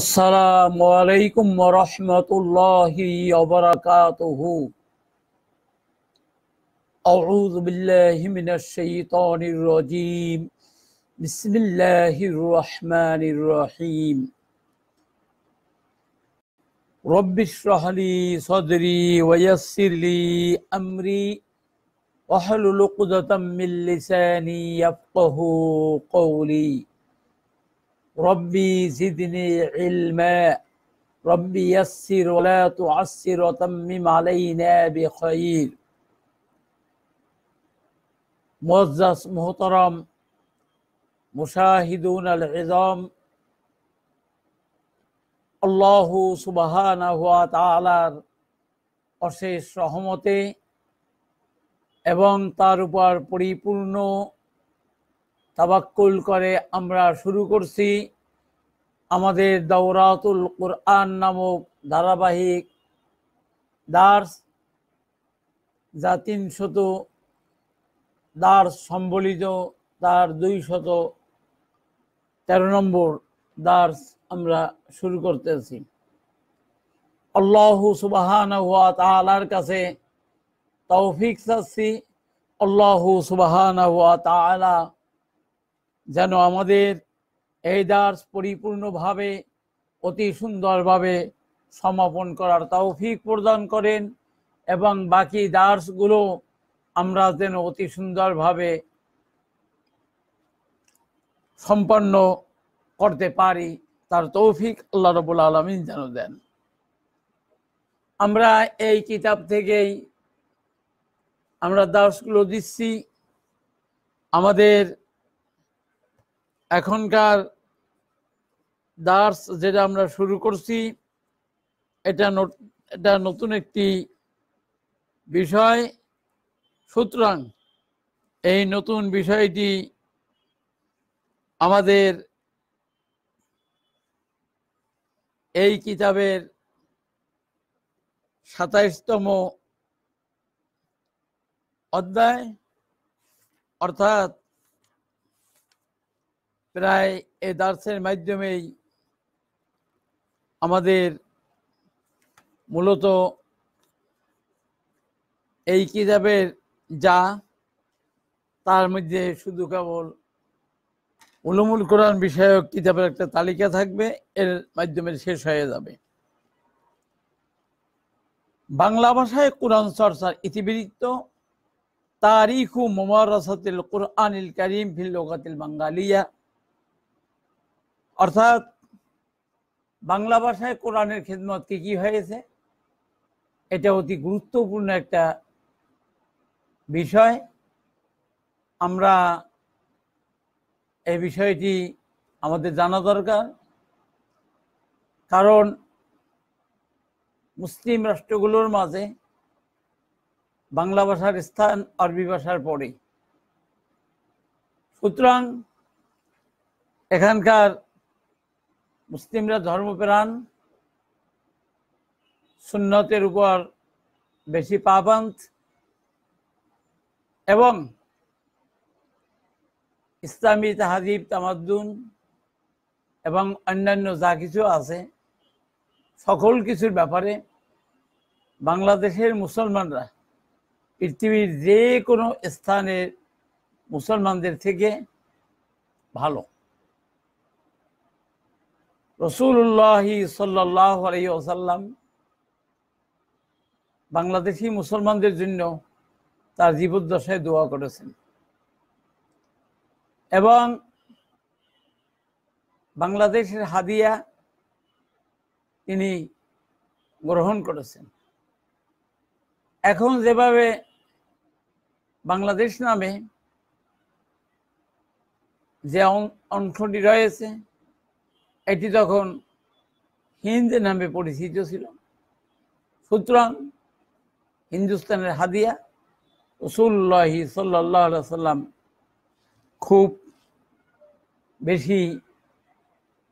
السلام عليكم ورحمة الله وبركاته أعوذ بالله من الشيطان الرجيم بسم الله الرحمن الرحيم رب اشرح لي صدري ويسر لي أمري وحلل عقدة من لساني يفقه قولي রব্বি জিদনি ইলমা রব্বি ইয়াসসির ওয়ালা তুআসসির ওয়া তাম্মিম আলাইনা বিখাইর মুআজ্জাজ মুহতারাম মুশাহিদুন আল ইজাম আল্লাহ সুবহানাহু ওয়া তাআলার অশেষ রহমতে এবং তার উপর পরিপূর্ণ তাবাক্কুল করে আমরা শুরু করছি আমাদের দৌরাতুল কোরআন নামক ধারাবাহিক দার্স যা তিনশত দার্স সম্বলিত তার দুইশত তেরো নম্বর দার্স আমরা শুরু করতেছি আল্লাহ সুবাহান তালার কাছে তৌফিক চাচ্ছি আল্লাহ সুবাহ যেন আমাদের এই দাস পরিপূর্ণভাবে অতি সুন্দরভাবে সমাপন করার তৌফিক প্রদান করেন এবং বাকি দাসগুলো আমরা যেন অতি সুন্দরভাবে সম্পন্ন করতে পারি তার তৌফিক আল্লাহ রবুল আলমিন যেন দেন আমরা এই কিতাব থেকেই আমরা দাসগুলো দিচ্ছি আমাদের এখনকার দার্স যেটা আমরা শুরু করছি এটা এটা নতুন একটি বিষয় সুতরাং এই নতুন বিষয়টি আমাদের এই কিতাবের সাতাইশতম অধ্যায় অর্থাৎ প্রায় এ দার্সের মাধ্যমেই আমাদের মূলত এই কিতাবের যা তার মধ্যে শুধু কেবল উলমুল কোরআন বিষয়ক কিতাবের একটা তালিকা থাকবে এর মাধ্যমে শেষ হয়ে যাবে বাংলা ভাষায় কোরআন চর্চার ইতিবৃত্ত তারিখু রসাতিল কোরআনিল করিম ফিল বাঙ্গালিয়া অর্থাৎ বাংলা ভাষায় কোরআনের খেদমতকে কি হয়েছে এটা অতি গুরুত্বপূর্ণ একটা বিষয় আমরা এই বিষয়টি আমাদের জানা দরকার কারণ মুসলিম রাষ্ট্রগুলোর মাঝে বাংলা ভাষার স্থান আরবি ভাষার পরে সুতরাং এখানকার মুসলিমরা ধর্মপ্রাণ সুন্নতের উপর বেশি পাবন্ত এবং ইসলামী তাহাদিব তামাদ্দুন এবং অন্যান্য যা কিছু আছে সকল কিছুর ব্যাপারে বাংলাদেশের মুসলমানরা পৃথিবীর যে কোনো স্থানের মুসলমানদের থেকে ভালো রসুল্লাহ সাল্লাহ আলী বাংলাদেশি মুসলমানদের জন্য তার জীবদ্দশায় দোয়া করেছেন এবং বাংলাদেশের হাদিয়া তিনি গ্রহণ করেছেন এখন যেভাবে বাংলাদেশ নামে যে অংশটি রয়েছে এটি তখন হিন্দ নামে পরিচিত ছিল সুতরাং হিন্দুস্তানের হাদিয়া রসুল্লাহি সাল্লাহ সাল্লাম খুব বেশি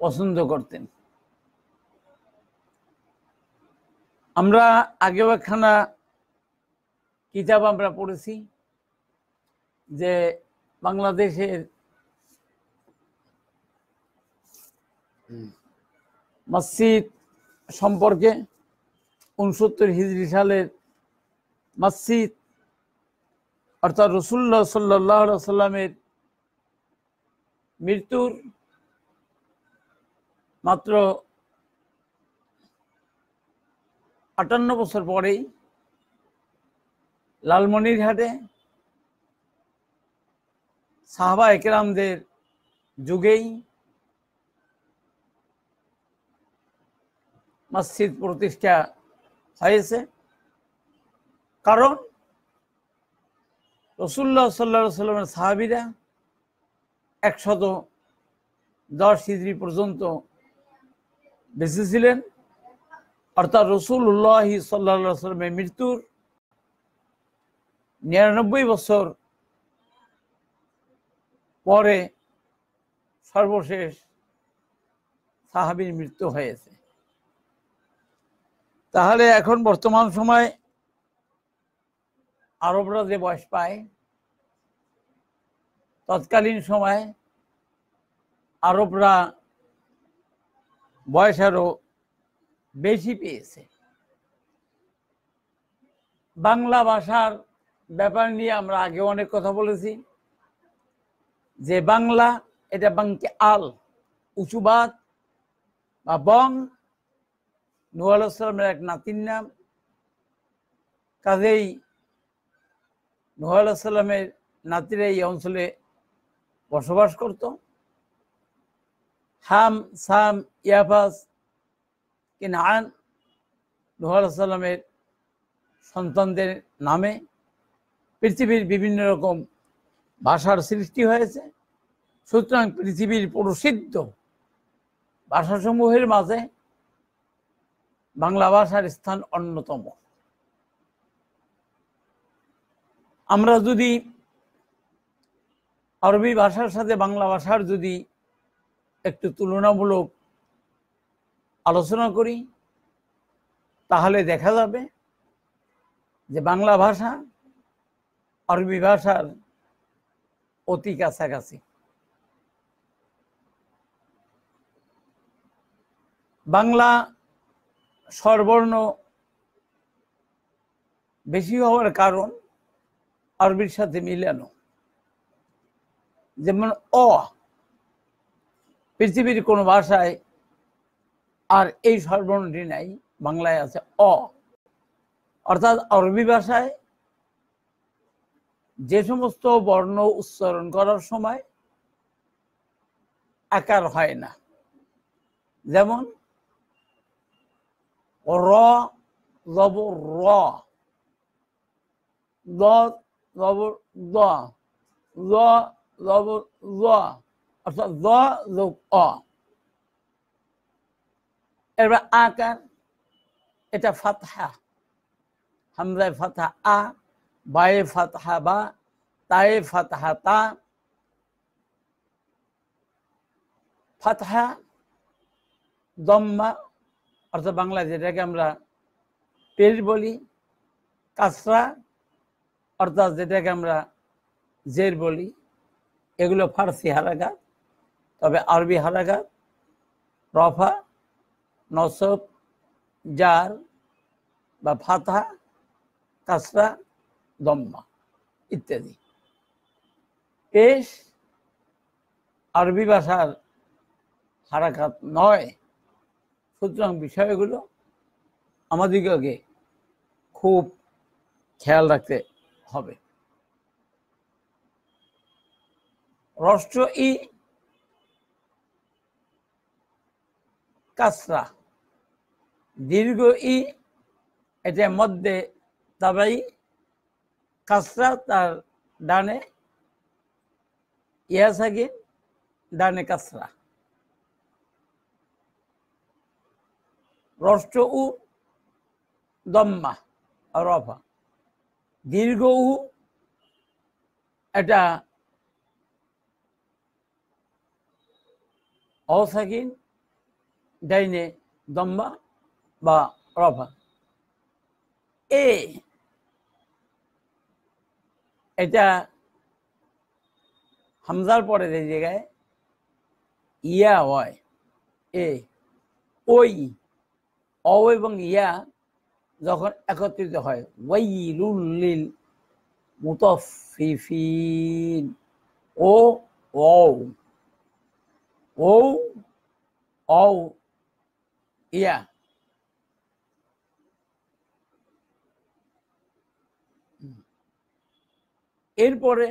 পছন্দ করতেন আমরা আগে একখানা কিতাব আমরা পড়েছি যে বাংলাদেশের মসজিদ সম্পর্কে উনসত্তর হিজড়ি সালের মসজিদ অর্থাৎ রসুল্লাহ সাল্লাহ সাল্লামের মৃত্যুর মাত্র আটান্ন বছর পরেই লালমনিরহাটে সাহবা একরামদের যুগেই মসজিদ প্রতিষ্ঠা হয়েছে কারণ রসুল্লাহ সাল্লা সাল্লামের সাহাবিরা একশত দশ হিজড়ি পর্যন্ত বেঁচে ছিলেন অর্থাৎ রসুল্লাহ সাল্লা সাল্লামের মৃত্যুর নিরানব্বই বছর পরে সর্বশেষ সাহাবির মৃত্যু হয়েছে তাহলে এখন বর্তমান সময় আরবরা যে বয়স পায় তৎকালীন সময় আরবরা বয়স আরও বেশি পেয়েছে বাংলা ভাষার ব্যাপার নিয়ে আমরা আগে অনেক কথা বলেছি যে বাংলা এটা বাংকে আল উঁচুবাদ বা বং নু এক নাতির নাম কাজেই নু আলাইসাল্লামের নাতিরা এই অঞ্চলে বসবাস করত হাম সাম ইয়াফাস নান নু আলাইসাল্লামের সন্তানদের নামে পৃথিবীর বিভিন্ন রকম ভাষার সৃষ্টি হয়েছে সুতরাং পৃথিবীর প্রসিদ্ধ ভাষাসমূহের মাঝে বাংলা ভাষার স্থান অন্যতম আমরা যদি আরবি ভাষার সাথে বাংলা ভাষার যদি একটু তুলনামূলক আলোচনা করি তাহলে দেখা যাবে যে বাংলা ভাষা আরবি ভাষার অতি কাছাকাছি বাংলা স্বরবর্ণ বেশি হওয়ার কারণ আরবির সাথে মিলানো যেমন অ পৃথিবীর কোনো ভাষায় আর এই স্বরবর্ণটি নাই বাংলায় আছে অ অর্থাৎ আরবি ভাষায় যে সমস্ত বর্ণ উচ্চারণ করার সময় আকার হয় না যেমন র জব র দ জব দ জ জব জ অর্থাৎ জ যোগ অ এবার আকার এটা ফাতহা হামজায় ফাতহা আ বায়ে ফাতহা বা তায়ে ফাতহা তা ফাতহা দম্মা অর্থাৎ বাংলায় যেটাকে আমরা পেট বলি কাঁচরা অর্থাৎ যেটাকে আমরা জের বলি এগুলো ফার্সি হারাগাত তবে আরবি হারাগাত রফা নসব জার বা ফাথা কাসরা দম্মা ইত্যাদি পেশ আরবি ভাষার হারাকাত নয় সুতরাং বিষয়গুলো আমাদিগকে খুব খেয়াল রাখতে হবে রাষ্ট্র ই কাসরা দীর্ঘ ই এটার মধ্যে তাবাই কাসরা তার ডানে ইয়াসাগিন ডানে কাসরা রষ্ট উ দম্মা রফা দীর্ঘ উ এটা অসাকিন ডাইনে দম্মা বা রফা এ এটা হামজার পরে যে জায়গায় ইয়া হয় এ ওই অ এবং ইয়া যখন একত্রিত হয় ওয়াইলুল্লিল মুতফিফিন ও ও ও ও ইয়া এরপরে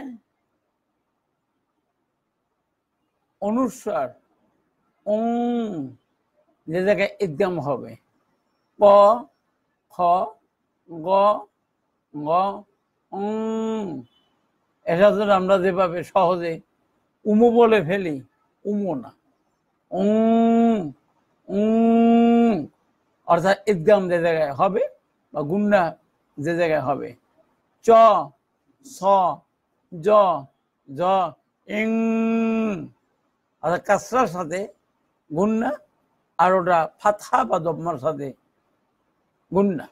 অনুসার যে জায়গায় ইদ্যাম হবে প খ গ গ এটা তো আমরা যেভাবে সহজে উমু বলে ফেলি উমু না অর্থাৎ ইদগাম যে জায়গায় হবে বা গুন্না যে জায়গায় হবে চ স জ জ ইং অর্থাৎ কাসরার সাথে গুন্না আর ওটা ফাথা বা দমার সাথে গুন্ডা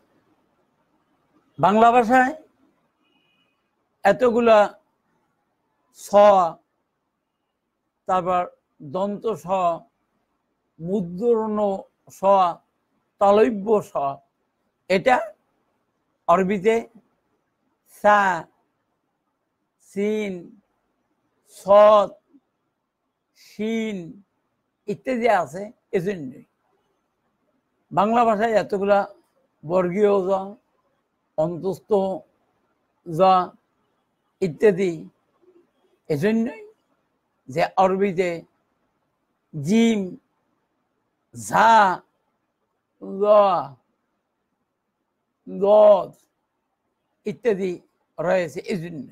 বাংলা ভাষায় এতগুলা স তারপর দন্ত স মুদ্রণ স তালব্য স এটা অরবিতে সা সিন সৎ সিন ইত্যাদি আছে এজন্যই বাংলা ভাষায় এতগুলা যা অন্তস্থ যা ইত্যাদি এজন্যই যে আরবিতে জিম ঝা ইত্যাদি রয়েছে এই জন্য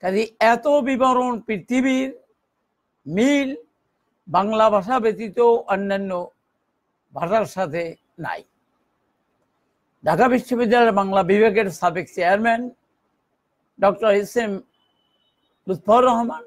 কাজে এত বিবরণ পৃথিবীর মিল বাংলা ভাষা ব্যতীত অন্যান্য ভাষার সাথে নাই ঢাকা বিশ্ববিদ্যালয়ের বাংলা বিভাগের সাবেক chairman doctor S M Lutfur Rahman